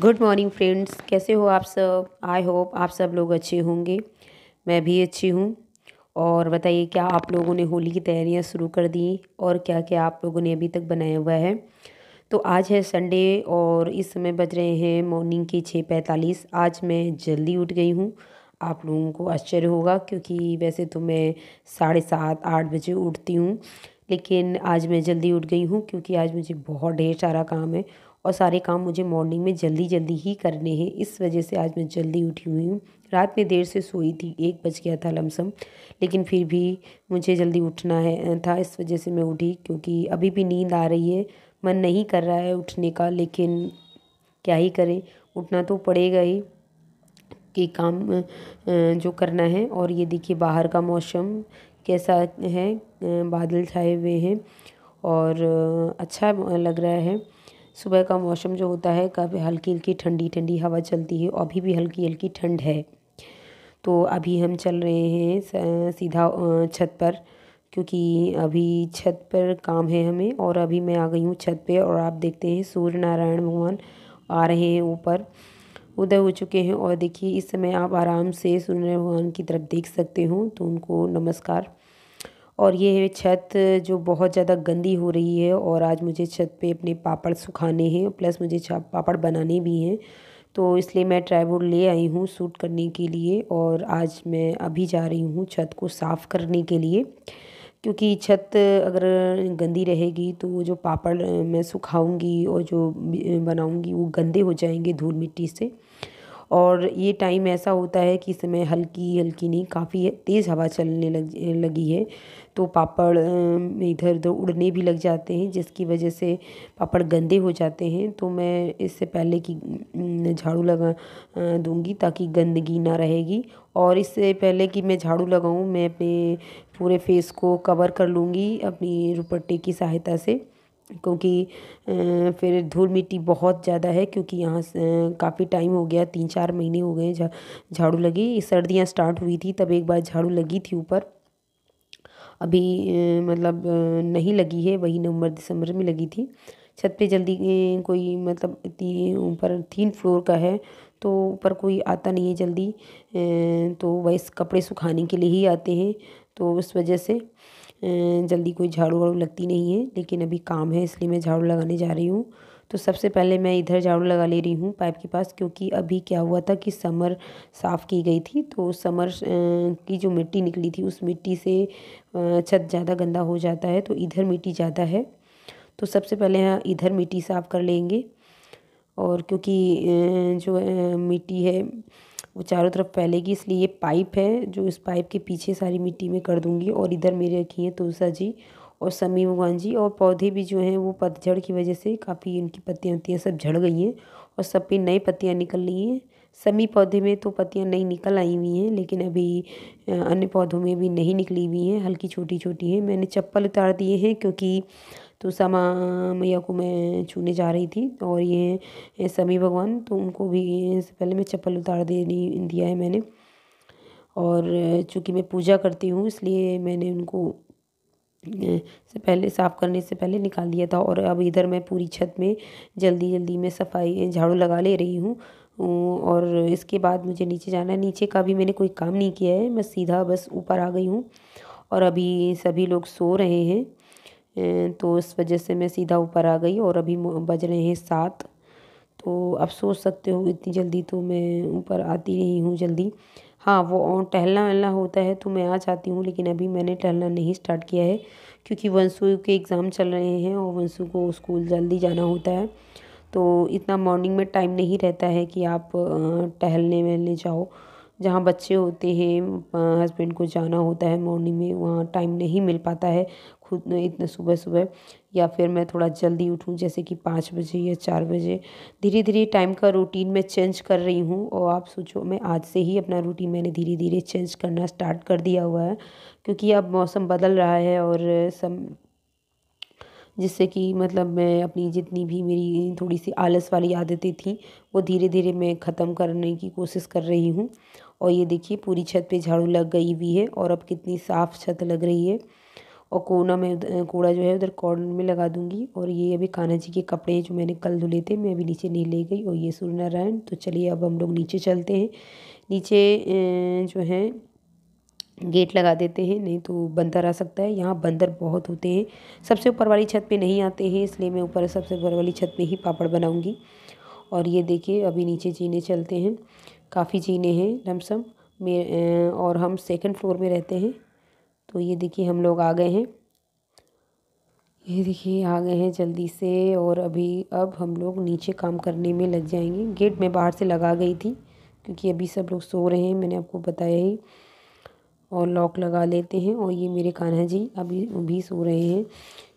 good morning friends कैसे हो आप सब आई होप आप सब लोग अच्छे होंगे मैं भी अच्छी हूँ और बताइए क्या आप लोगों ने होली की तैयारियाँ शुरू कर दी और क्या क्या आप लोगों ने अभी तक बनाया हुआ है तो आज है संडे और इस समय बज रहे हैं मॉर्निंग के छः पैंतालीस आज मैं जल्दी उठ गई हूँ आप लोगों को आश्चर्य होगा क्योंकि वैसे तो मैं साढ़े सात आठ बजे उठती हूँ लेकिन आज मैं जल्दी उठ गई हूँ क्योंकि आज मुझे बहुत ढेर सारा काम है और सारे काम मुझे मॉर्निंग में जल्दी जल्दी ही करने हैं इस वजह से आज मैं जल्दी उठी हुई हूँ रात में देर से सोई थी एक बज गया था लमसम लेकिन फिर भी मुझे जल्दी उठना है था इस वजह से मैं उठी क्योंकि अभी भी नींद आ रही है मन नहीं कर रहा है उठने का लेकिन क्या ही करें उठना तो पड़ेगा ही कि काम जो करना है और ये देखिए बाहर का मौसम कैसा है बादल छाए हुए हैं और अच्छा लग रहा है सुबह का मौसम जो होता है काफ़ी हल्की हल्की ठंडी ठंडी हवा चलती है अभी भी हल्की हल्की ठंड है तो अभी हम चल रहे हैं सीधा छत पर क्योंकि अभी छत पर काम है हमें और अभी मैं आ गई हूँ छत पे और आप देखते हैं सूर्य नारायण भगवान आ रहे हैं ऊपर उदय हो चुके हैं और देखिए इस समय आप आराम से सूर्य भगवान की तरफ देख सकते हो तो उनको नमस्कार और ये छत जो बहुत ज़्यादा गंदी हो रही है और आज मुझे छत पे अपने पापड़ सुखाने हैं प्लस मुझे पापड़ बनाने भी हैं तो इसलिए मैं ट्राईवुड ले आई हूँ सूट करने के लिए और आज मैं अभी जा रही हूँ छत को साफ़ करने के लिए क्योंकि छत अगर गंदी रहेगी तो वो जो पापड़ मैं सुखाऊंगी और जो बनाऊंगी वो गंदे हो जाएंगे धूल मिट्टी से और ये टाइम ऐसा होता है कि इस समय हल्की हल्की नहीं काफ़ी तेज़ हवा चलने लग लगी है तो पापड़ इधर उधर उड़ने भी लग जाते हैं जिसकी वजह से पापड़ गंदे हो जाते हैं तो मैं इससे पहले कि झाड़ू लगा दूंगी ताकि गंदगी ना रहेगी और इससे पहले कि मैं झाड़ू लगाऊं मैं अपने पूरे फेस को कवर कर लूँगी अपनी रुपट्टे की सहायता से क्योंकि फिर धूल मिट्टी बहुत ज़्यादा है क्योंकि यहाँ काफ़ी टाइम हो गया तीन चार महीने हो गए झाड़ू लगी सर्दियाँ स्टार्ट हुई थी तब एक बार झाड़ू लगी थी ऊपर अभी मतलब नहीं लगी है वही नवंबर दिसंबर में लगी थी छत पे जल्दी कोई मतलब ऊपर तीन फ्लोर का है तो ऊपर कोई आता नहीं है जल्दी तो वैसे कपड़े सुखाने के लिए ही आते हैं तो उस वजह से जल्दी कोई झाड़ू वाड़ू लगती नहीं है लेकिन अभी काम है इसलिए मैं झाड़ू लगाने जा रही हूँ तो सबसे पहले मैं इधर झाड़ू लगा ले रही हूँ पाइप के पास क्योंकि अभी क्या हुआ था कि समर साफ़ की गई थी तो समर की जो मिट्टी निकली थी उस मिट्टी से छत ज़्यादा गंदा हो जाता है तो इधर मिट्टी ज़्यादा है तो सबसे पहले हाँ इधर मिट्टी साफ़ कर लेंगे और क्योंकि जो मिट्टी है वो चारों तरफ फैलेगी इसलिए ये पाइप है जो इस पाइप के पीछे सारी मिट्टी में कर दूँगी और इधर मेरे रखी हैं तुलसा जी और समी भगवान जी और पौधे भी जो हैं वो पतझड़ की वजह से काफ़ी इनकी पत्तियाँ वत्तियाँ सब झड़ गई हैं और सब पे नई पत्तियाँ निकल रही हैं समी पौधे में तो पत्तियाँ नई निकल आई हुई हैं लेकिन अभी अन्य पौधों में भी नहीं निकली हुई हैं हल्की छोटी छोटी हैं मैंने चप्पल उतार दिए हैं क्योंकि तो समा मैया को मैं छूने जा रही थी और ये समी भगवान तो उनको भी इससे पहले मैं चप्पल उतार दे दिया है मैंने और चूँकि मैं पूजा करती हूँ इसलिए मैंने उनको से पहले साफ़ करने से पहले निकाल दिया था और अब इधर मैं पूरी छत में जल्दी जल्दी मैं सफाई झाड़ू लगा ले रही हूँ और इसके बाद मुझे नीचे जाना है नीचे का भी मैंने कोई काम नहीं किया है मैं सीधा बस ऊपर आ गई हूँ और अभी सभी लोग सो रहे हैं तो इस वजह से मैं सीधा ऊपर आ गई और अभी बज रहे हैं सात तो आप सोच सकते हो इतनी जल्दी तो मैं ऊपर आती नहीं हूँ जल्दी हाँ वो ऑन टहलना वहलना होता है तो मैं आ जाती हूँ लेकिन अभी मैंने टहलना नहीं स्टार्ट किया है क्योंकि वंशु के एग्ज़ाम चल रहे हैं और वंशु को स्कूल जल्दी जाना होता है तो इतना मॉर्निंग में टाइम नहीं रहता है कि आप टहलने वहलने जाओ जहाँ बच्चे होते हैं हस्बैंड को जाना होता है मॉर्निंग में वहाँ टाइम नहीं मिल पाता है खुद इतना सुबह सुबह या फिर मैं थोड़ा जल्दी उठूँ जैसे कि पाँच बजे या चार बजे धीरे धीरे टाइम का रूटीन मैं चेंज कर रही हूँ और आप सोचो मैं आज से ही अपना रूटीन मैंने धीरे धीरे चेंज करना स्टार्ट कर दिया हुआ है क्योंकि अब मौसम बदल रहा है और सब जिससे कि मतलब मैं अपनी जितनी भी मेरी थोड़ी सी आलस वाली आदतें थी वो धीरे धीरे मैं ख़त्म करने की कोशिश कर रही हूँ और ये देखिए पूरी छत पे झाड़ू लग गई हुई है और अब कितनी साफ़ छत लग रही है और कोना में कूड़ा जो है उधर कॉर्नर में लगा दूंगी और ये अभी कान्हा जी के कपड़े जो मैंने कल धुले थे मैं अभी नीचे नहीं ले गई और ये सूर्य नारायण तो चलिए अब हम लोग नीचे चलते हैं नीचे जो है गेट लगा देते हैं नहीं तो बंदर आ सकता है यहाँ बंदर बहुत होते हैं सबसे ऊपर वाली छत पे नहीं आते हैं इसलिए मैं ऊपर सबसे ऊपर वाली छत पे ही पापड़ बनाऊँगी और ये देखिए अभी नीचे जीने चलते हैं काफ़ी जीने हैं लमसम में और हम सेकंड फ्लोर में रहते हैं तो ये देखिए हम लोग आ गए हैं ये देखिए आ गए हैं जल्दी से और अभी अब हम लोग नीचे काम करने में लग जाएंगे गेट मैं बाहर से लगा गई थी क्योंकि अभी सब लोग सो रहे हैं मैंने आपको बताया ही और लॉक लगा लेते हैं और ये मेरे कान्हा जी अभी भी सो रहे हैं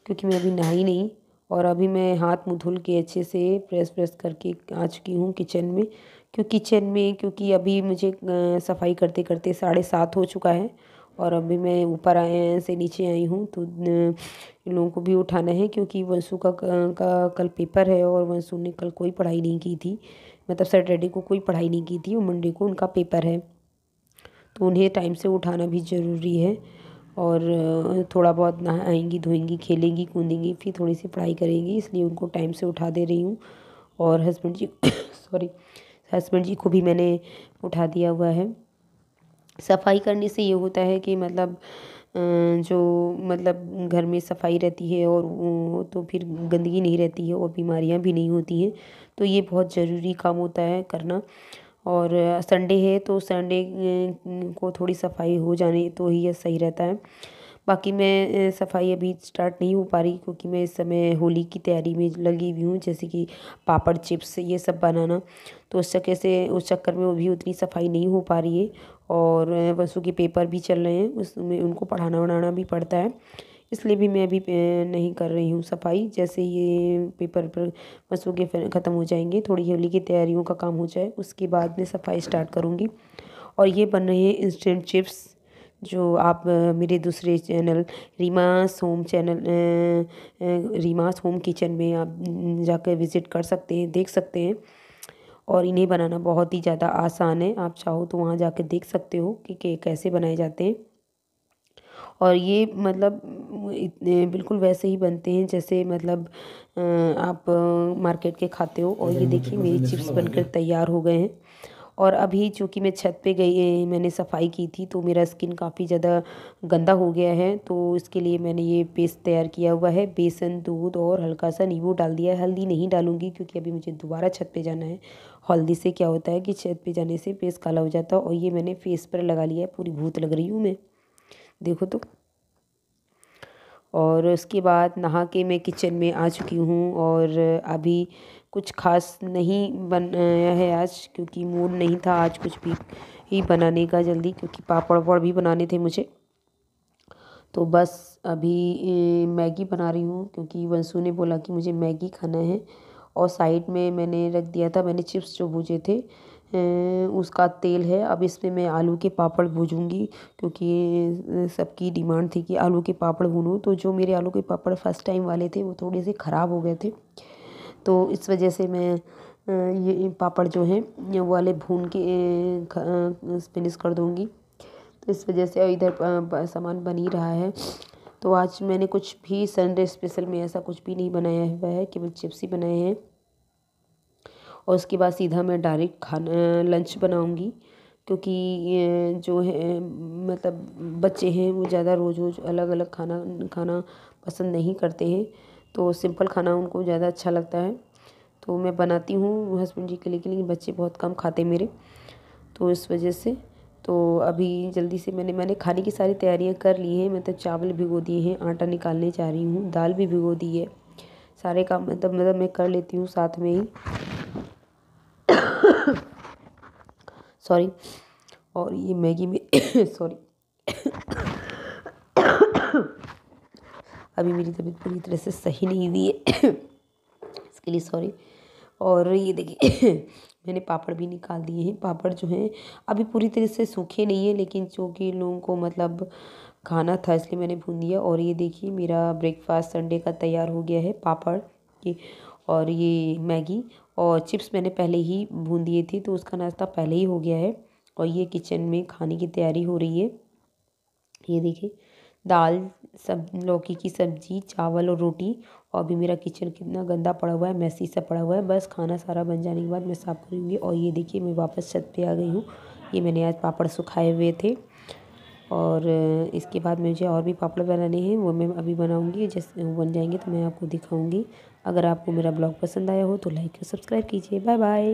क्योंकि मैं अभी नहाई नहीं और अभी मैं हाथ मुँह धुल के अच्छे से प्रेस प्रेस करके आ चुकी हूँ किचन में क्यों किचन में क्योंकि अभी मुझे सफाई करते करते साढ़े सात हो चुका है और अभी मैं ऊपर आए से नीचे आई हूँ तो इन लोगों को भी उठाना है क्योंकि वंशु का, का कल पेपर है और वंशु ने कल कोई पढ़ाई नहीं की थी मतलब सैटरडे को कोई पढ़ाई नहीं की थी और मंडे को उनका पेपर है तो उन्हें टाइम से उठाना भी ज़रूरी है और थोड़ा बहुत नहाएंगी धोएंगी खेलेंगी कूदेंगी फिर थोड़ी सी पढ़ाई करेंगी इसलिए उनको टाइम से उठा दे रही हूँ और हस्बैंड जी सॉरी हस्बैंड जी को भी मैंने उठा दिया हुआ है सफाई करने से ये होता है कि मतलब जो मतलब घर में सफाई रहती है और तो फिर गंदगी नहीं रहती है और बीमारियां भी नहीं होती हैं तो ये बहुत ज़रूरी काम होता है करना और संडे है तो संडे को थोड़ी सफाई हो जाने तो ही यह सही रहता है बाकी मैं सफाई अभी स्टार्ट नहीं हो पा रही क्योंकि मैं इस समय होली की तैयारी में लगी हुई हूँ जैसे कि पापड़ चिप्स ये सब बनाना तो उस चक्कर से उस चक्कर में वो भी उतनी सफाई नहीं हो पा रही है और बसों के पेपर भी चल रहे हैं उसमें उनको पढ़ाना वढ़ाना भी पड़ता है इसलिए भी मैं अभी नहीं कर रही हूँ सफाई जैसे ये पेपर पर मसूखे ख़त्म हो जाएंगे थोड़ी होली की तैयारियों का काम हो जाए उसके बाद में सफाई स्टार्ट करूँगी और ये बन रहे हैं इंस्टेंट चिप्स जो आप मेरे दूसरे channel Reema's home channel Reema's home kitchen में आप जाकर विज़िट कर सकते हैं देख सकते हैं और इन्हें बनाना बहुत ही ज़्यादा आसान है आप चाहो तो वहाँ जाकर देख सकते हो कि कैसे बनाए जाते हैं और ये मतलब इतने बिल्कुल वैसे ही बनते हैं जैसे मतलब आप मार्केट के खाते हो और ये देखिए मेरी चिप्स बनकर तैयार हो गए हैं और अभी चूँकि मैं छत पे गई मैंने सफाई की थी तो मेरा स्किन काफ़ी ज़्यादा गंदा हो गया है तो इसके लिए मैंने ये पेस्ट तैयार किया हुआ है बेसन दूध और हल्का सा नींबू डाल दिया है हल्दी नहीं डालूंगी क्योंकि अभी मुझे दोबारा छत पे जाना है हल्दी से क्या होता है कि छत पे जाने से फेस काला हो जाता है और ये मैंने फेस पर लगा लिया है पूरी भूत लग रही हूँ मैं देखो तो और उसके बाद नहा के मैं किचन में आ चुकी हूँ और अभी कुछ ख़ास नहीं बनाया है आज क्योंकि मूड नहीं था आज कुछ भी ही बनाने का जल्दी क्योंकि पापड़ वापड़ भी बनाने थे मुझे तो बस अभी मैगी बना रही हूँ क्योंकि वंशु ने बोला कि मुझे मैगी खाना है और साइड में मैंने रख दिया था मैंने चिप्स जो भूजे थे उसका तेल है अब इसमें मैं आलू के पापड़ भूजूँगी क्योंकि सबकी डिमांड थी कि आलू के पापड़ भूनूँ तो जो मेरे आलू के पापड़ फर्स्ट टाइम वाले थे वो थोड़े से ख़राब हो गए थे तो इस वजह से मैं ये पापड़ जो हैं ये वाले भून के फिनिश कर दूँगी तो इस वजह से इधर सामान बन ही रहा है तो आज मैंने कुछ भी संडे स्पेशल में ऐसा कुछ भी नहीं बनाया हुआ है केवल चिप्स ही बनाए हैं और उसके बाद सीधा मैं डायरेक्ट खाना लंच बनाऊँगी क्योंकि जो है मतलब बच्चे हैं वो ज़्यादा रोज़ रोज़ अलग अलग खाना खाना पसंद नहीं करते हैं तो सिंपल खाना उनको ज़्यादा अच्छा लगता है तो मैं बनाती हूँ हस्बैंड जी के लिए लेकिन बच्चे बहुत कम खाते मेरे तो इस वजह से तो अभी जल्दी से मैंने मैंने खाने की सारी तैयारियाँ कर ली हैं मतलब चावल भिगो दिए हैं आटा निकालने जा रही हूँ दाल भी भिगो दी है सारे काम मतलब मतलब मैं कर लेती हूँ साथ में ही सॉरी और ये मैगी में सॉरी अभी मेरी तबीयत पूरी तरह से सही नहीं हुई है इसके लिए सॉरी और ये देखिए मैंने पापड़ भी निकाल दिए हैं पापड़ जो हैं अभी पूरी तरह से सूखे नहीं है लेकिन चूँकि लोगों को मतलब खाना था इसलिए मैंने भून दिया और ये देखिए मेरा ब्रेकफास्ट संडे का तैयार हो गया है पापड़ की और ये मैगी और चिप्स मैंने पहले ही भून दिए थे तो उसका नाश्ता पहले ही हो गया है और ये किचन में खाने की तैयारी हो रही है ये देखिए दाल सब लौकी की सब्जी चावल और रोटी और अभी मेरा किचन कितना गंदा पड़ा हुआ है मैसी सा पड़ा हुआ है बस खाना सारा बन जाने के बाद मैं साफ़ करूँगी और ये देखिए मैं वापस छत पे आ गई हूँ ये मैंने आज पापड़ सुखाए हुए थे और इसके बाद मुझे और भी पापड़ बनाने हैं वो मैं अभी बनाऊँगी जैसे बन जाएंगे तो मैं आपको दिखाऊँगी अगर आपको मेरा ब्लॉग पसंद आया हो तो लाइक और सब्सक्राइब कीजिए बाय बाय